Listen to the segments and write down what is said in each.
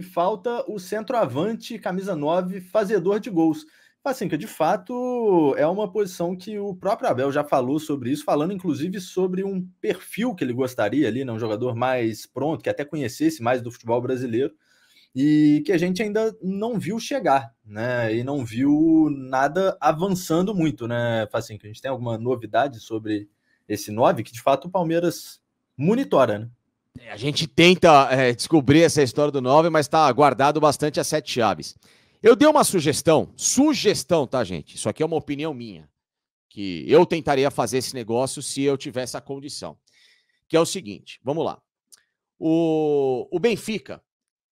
que falta o centroavante, camisa 9, fazedor de gols. Assim, que de fato, é uma posição que o próprio Abel já falou sobre isso, falando inclusive sobre um perfil que ele gostaria ali, né? um jogador mais pronto, que até conhecesse mais do futebol brasileiro, e que a gente ainda não viu chegar, né? E não viu nada avançando muito, né, Facinca? A gente tem alguma novidade sobre esse 9, que de fato o Palmeiras monitora, né? É, a gente tenta é, descobrir essa história do 9, mas está guardado bastante as sete chaves. Eu dei uma sugestão, sugestão, tá, gente? Isso aqui é uma opinião minha, que eu tentaria fazer esse negócio se eu tivesse a condição. Que é o seguinte, vamos lá. O, o Benfica,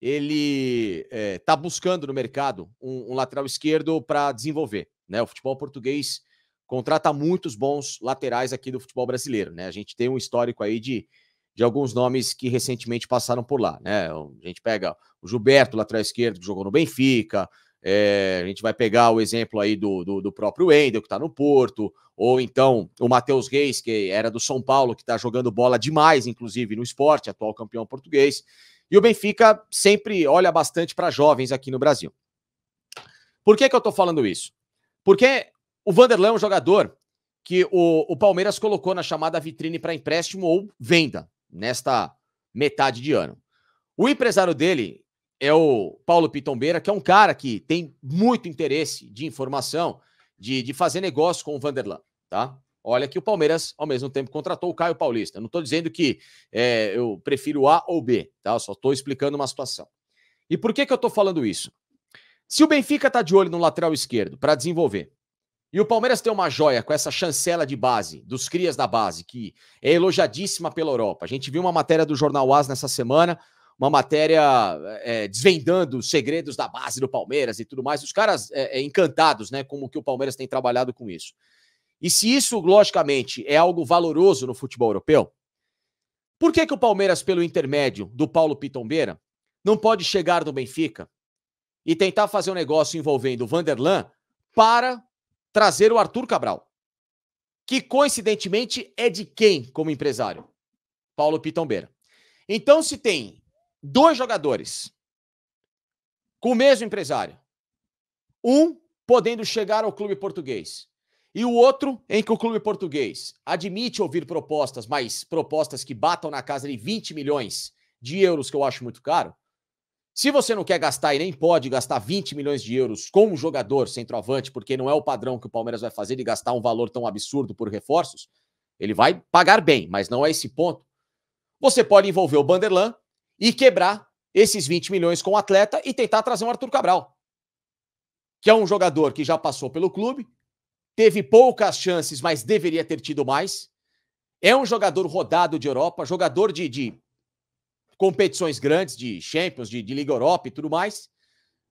ele está é, tá buscando no mercado um, um lateral esquerdo para desenvolver. Né? O futebol português contrata muitos bons laterais aqui do futebol brasileiro. Né? A gente tem um histórico aí de de alguns nomes que recentemente passaram por lá, né? A gente pega o Gilberto, lateral esquerdo, que jogou no Benfica, é, a gente vai pegar o exemplo aí do, do, do próprio Wendel, que está no Porto, ou então o Matheus Reis, que era do São Paulo, que está jogando bola demais, inclusive no esporte, atual campeão português. E o Benfica sempre olha bastante para jovens aqui no Brasil. Por que, que eu estou falando isso? Porque o Vanderlan é um jogador que o, o Palmeiras colocou na chamada vitrine para empréstimo ou venda nesta metade de ano. O empresário dele é o Paulo Pitombeira, que é um cara que tem muito interesse de informação, de, de fazer negócio com o Vanderlan, tá? Olha que o Palmeiras, ao mesmo tempo, contratou o Caio Paulista. Não estou dizendo que é, eu prefiro A ou B, tá? Eu só estou explicando uma situação. E por que, que eu estou falando isso? Se o Benfica está de olho no lateral esquerdo para desenvolver, e o Palmeiras tem uma joia com essa chancela de base, dos crias da base, que é elogiadíssima pela Europa. A gente viu uma matéria do Jornal AS nessa semana, uma matéria é, desvendando os segredos da base do Palmeiras e tudo mais. Os caras é, é, encantados, né, como que o Palmeiras tem trabalhado com isso. E se isso, logicamente, é algo valoroso no futebol europeu, por que, que o Palmeiras, pelo intermédio do Paulo Pitombeira, não pode chegar no Benfica e tentar fazer um negócio envolvendo o Vanderlan para trazer o Arthur Cabral, que coincidentemente é de quem como empresário? Paulo Pitombeira. Então, se tem dois jogadores com o mesmo empresário, um podendo chegar ao clube português e o outro em que o clube português admite ouvir propostas, mas propostas que batam na casa de 20 milhões de euros, que eu acho muito caro, se você não quer gastar e nem pode gastar 20 milhões de euros com um jogador centroavante, porque não é o padrão que o Palmeiras vai fazer de gastar um valor tão absurdo por reforços, ele vai pagar bem, mas não é esse ponto. Você pode envolver o Banderlan e quebrar esses 20 milhões com o atleta e tentar trazer um Arthur Cabral, que é um jogador que já passou pelo clube, teve poucas chances, mas deveria ter tido mais. É um jogador rodado de Europa, jogador de, de competições grandes de Champions, de, de Liga Europa e tudo mais.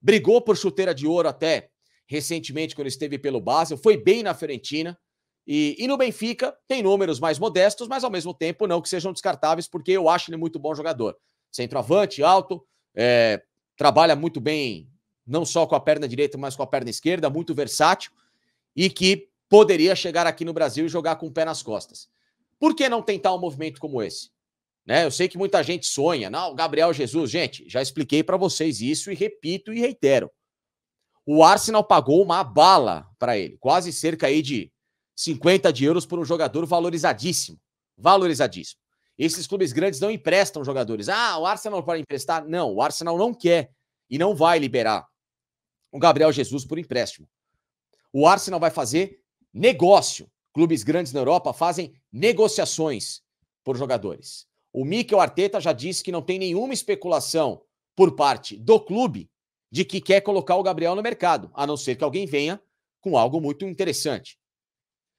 Brigou por chuteira de ouro até recentemente, quando esteve pelo Basel. Foi bem na Fiorentina. E, e, no Benfica tem números mais modestos, mas ao mesmo tempo não que sejam descartáveis, porque eu acho ele muito bom jogador. Centroavante, alto, é, trabalha muito bem, não só com a perna direita, mas com a perna esquerda, muito versátil e que poderia chegar aqui no Brasil e jogar com o pé nas costas. Por que não tentar um movimento como esse? Né? Eu sei que muita gente sonha, não, Gabriel Jesus, gente, já expliquei para vocês isso e repito e reitero. O Arsenal pagou uma bala para ele, quase cerca aí de 50 de euros por um jogador valorizadíssimo, valorizadíssimo. Esses clubes grandes não emprestam jogadores. Ah, o Arsenal pode emprestar? Não, o Arsenal não quer e não vai liberar o Gabriel Jesus por empréstimo. O Arsenal vai fazer negócio. Clubes grandes na Europa fazem negociações por jogadores. O Mikel Arteta já disse que não tem nenhuma especulação por parte do clube de que quer colocar o Gabriel no mercado, a não ser que alguém venha com algo muito interessante.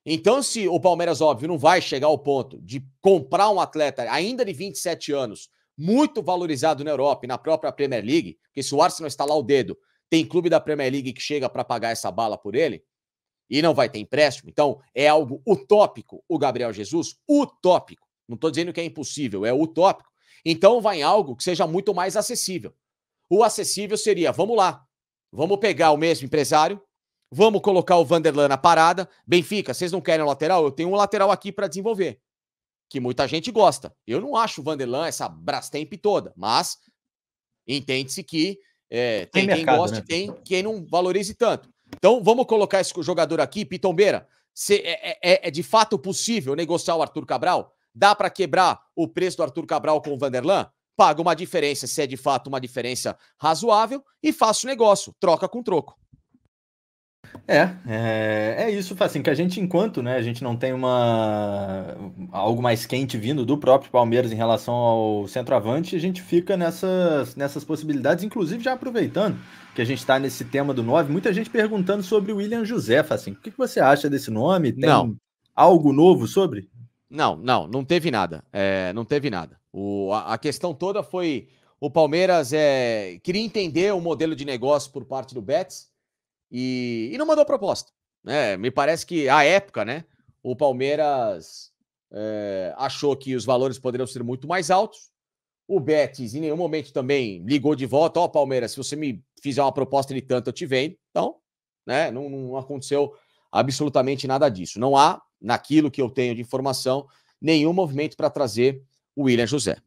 Então, se o Palmeiras, óbvio, não vai chegar ao ponto de comprar um atleta ainda de 27 anos, muito valorizado na Europa e na própria Premier League, porque se o Arsenal estalar o dedo, tem clube da Premier League que chega para pagar essa bala por ele, e não vai ter empréstimo. Então, é algo utópico o Gabriel Jesus, utópico. Não estou dizendo que é impossível, é utópico. Então vai em algo que seja muito mais acessível. O acessível seria, vamos lá, vamos pegar o mesmo empresário, vamos colocar o Vanderlan na parada. Benfica, vocês não querem lateral? Eu tenho um lateral aqui para desenvolver, que muita gente gosta. Eu não acho o Vanderlan essa Brastemp toda, mas entende-se que é, tem, tem mercado, quem gosta né? tem quem não valorize tanto. Então vamos colocar esse jogador aqui, Pitombeira. Se, é, é, é, é de fato possível negociar o Arthur Cabral? Dá para quebrar o preço do Arthur Cabral com o Vanderlan? Paga uma diferença, se é de fato uma diferença razoável, e faça o negócio, troca com troco. É, é, é, isso, assim, que a gente, enquanto né, a gente não tem uma algo mais quente vindo do próprio Palmeiras em relação ao centroavante, a gente fica nessas, nessas possibilidades, inclusive já aproveitando que a gente está nesse tema do 9, muita gente perguntando sobre o William José, assim, o que, que você acha desse nome? Tem não. algo novo sobre? Não, não, não teve nada. É, não teve nada. O, a, a, questão toda foi o Palmeiras é, queria entender o modelo de negócio por parte do Betis e, e não mandou proposta. Né? Me parece que à época, né? O Palmeiras é, achou que os valores poderiam ser muito mais altos. O Betis em nenhum momento também ligou de volta. Ó, oh, Palmeiras, se você me fizer uma proposta de tanto, eu te vendo. Então, né? Não, não aconteceu absolutamente nada disso. Não há naquilo que eu tenho de informação, nenhum movimento para trazer o William José.